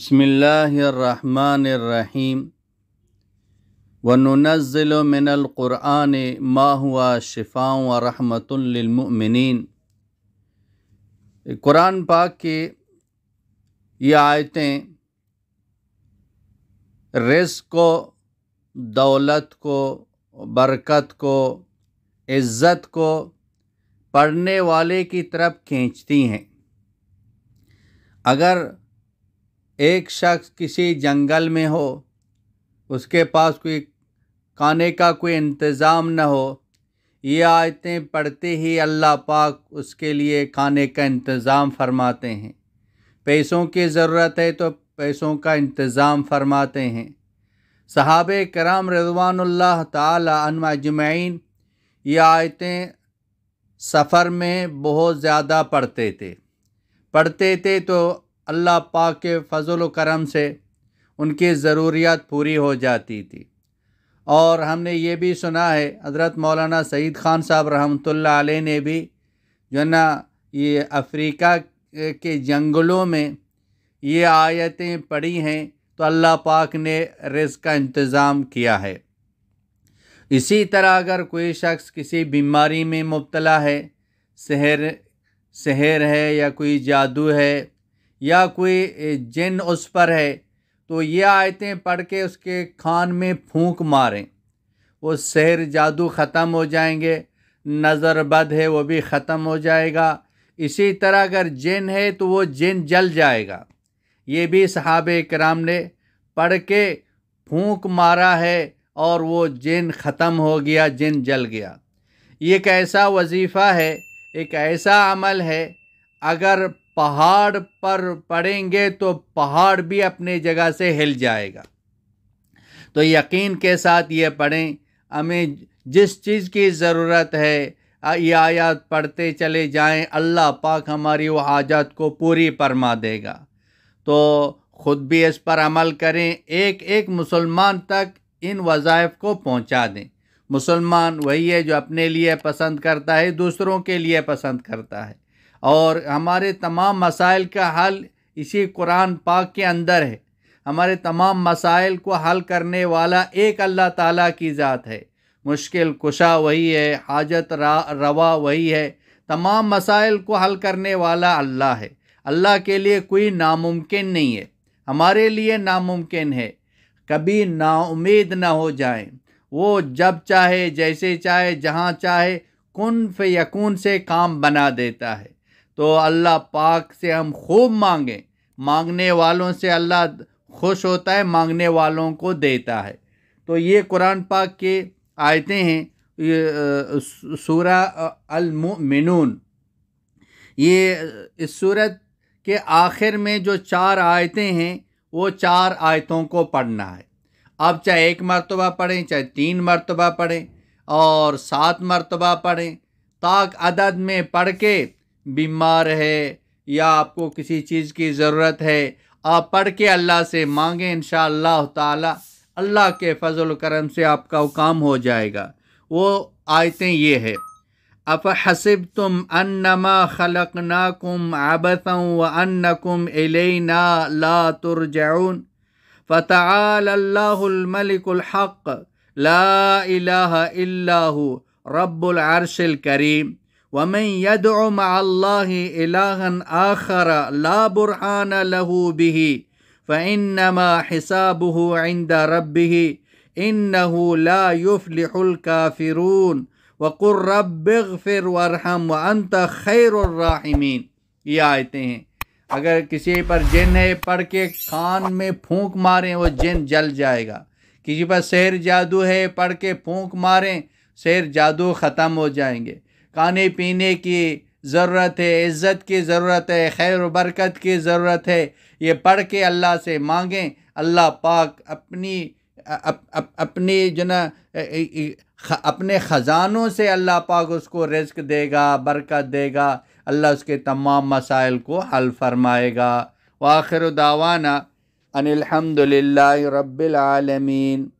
بسم اللہ الرحمن الرحیم وننزل من القرآن ما هو شفاء و و للمؤمنین قرآن پاک کی یہ آیتیں رزق کو دولت کو برکت کو عزت کو پڑھنے والے کی طرف کھینچتی ہیں اگر ایک شخص کسی جنگل میں ہو اس کے پاس کوئی کھانے کا کوئی انتظام نہ ہو یہ آیتیں پڑھتے ہی اللہ پاک اس کے لیے کھانے کا انتظام فرماتے ہیں پیسوں کی ضرورت ہے تو پیسوں کا انتظام فرماتے ہیں صحابہ کرام رضوان اللہ تعالی عنو اجمعین یہ آیتیں سفر میں بہت زیادہ پڑھتے تھے پڑھتے تھے تو اللہ پاک کے فضل و کرم سے ان کی ضروریات پوری ہو جاتی تھی اور ہم نے یہ بھی سنا ہے حضرت مولانا سعید خان صاحب رحمۃ اللہ علیہ نے بھی جو نا یہ افریقہ کے جنگلوں میں یہ آیتیں پڑی ہیں تو اللہ پاک نے رزق کا انتظام کیا ہے اسی طرح اگر کوئی شخص کسی بیماری میں مبتلا ہے سحر سحر ہے یا کوئی جادو ہے یا کوئی جن اس پر ہے تو یہ آیتیں پڑھ کے اس کے کھان میں پھونک ماریں وہ سحر جادو ختم ہو جائیں گے نظر بد ہے وہ بھی ختم ہو جائے گا اسی طرح اگر جن ہے تو وہ جن جل جائے گا یہ بھی صحابہ اکرام نے پڑھ کے پھونک مارا ہے اور وہ جن ختم ہو گیا جن جل گیا یہ ایک ایسا وظیفہ ہے ایک ایسا عمل ہے اگر پہاڑ پر پڑیں گے تو پہاڑ بھی اپنے جگہ سے ہل جائے گا تو یقین کے ساتھ یہ پڑھیں ہمیں جس چیز کی ضرورت ہے یہ آیات پڑھتے چلے جائیں اللہ پاک ہماری وہ حاجات کو پوری پرما دے گا تو خود بھی اس پر عمل کریں ایک ایک مسلمان تک ان وظائف کو پہنچا دیں مسلمان وہی ہے جو اپنے لیے پسند کرتا ہے دوسروں کے لیے پسند کرتا ہے اور ہمارے تمام مسائل کا حل اسی قرآن پاک کے اندر ہے ہمارے تمام مسائل کو حل کرنے والا ایک اللہ تعالیٰ کی ذات ہے مشکل کشا وہی ہے حاجت روا وہی ہے تمام مسائل کو حل کرنے والا اللہ ہے اللہ کے لیے کوئی ناممکن نہیں ہے ہمارے لیے ناممکن ہے کبھی امید نہ ہو جائیں وہ جب چاہے جیسے چاہے جہاں چاہے کن فیکون سے کام بنا دیتا ہے تو اللہ پاک سے ہم خوب مانگیں مانگنے والوں سے اللہ خوش ہوتا ہے مانگنے والوں کو دیتا ہے تو یہ قرآن پاک کے آیتیں ہیں سورہ المؤمنون یہ اس صورت کے آخر میں جو چار آیتیں ہیں وہ چار آیتوں کو پڑھنا ہے اب چاہے ایک مرتبہ پڑھیں چاہے تین مرتبہ پڑھیں اور سات مرتبہ پڑھیں تاک عدد میں پڑھ کے بیمار ہے یا آپ کو کسی چیز کی ضرورت ہے آپ پڑھ کے اللہ سے مانگیں انشاءاللہ اللہ تعالی اللہ کے فضل کرم سے آپ کا کام ہو جائے گا وہ آیتیں یہ ہے اف حسب تم انما خلق ناکم آبت و ان کم لا ترجعون فتعال اللہ الملک الحق لا الا ہو رب العرش الکریم ومن يدع مع الله إلها آخر لا برهان له به فإنما حسابه عند ربه إنه لا يفلح الكافرون وقل رب اغفر وارحم وانت خير الراحمين یہ آیتیں ہیں اگر کسی پر جن ہے پڑھ کے کان میں پھونک ماریں وہ جن جل جائے گا کسی پر سیر جادو ہے پڑھ کے پھونک ماریں سیر جادو ختم ہو جائیں گے کھانے پینے کی ضرورت ہے عزت کی ضرورت ہے خیر و برکت کی ضرورت ہے یہ پڑھ کے اللہ سے مانگیں اللہ پاک اپنی اپنی جو نا اپنے خزانوں سے اللہ پاک اس کو رزق دے گا برکت دے گا اللہ اس کے تمام مسائل کو حل فرمائے گا دعوانا ان الحمد للہ رب العالمین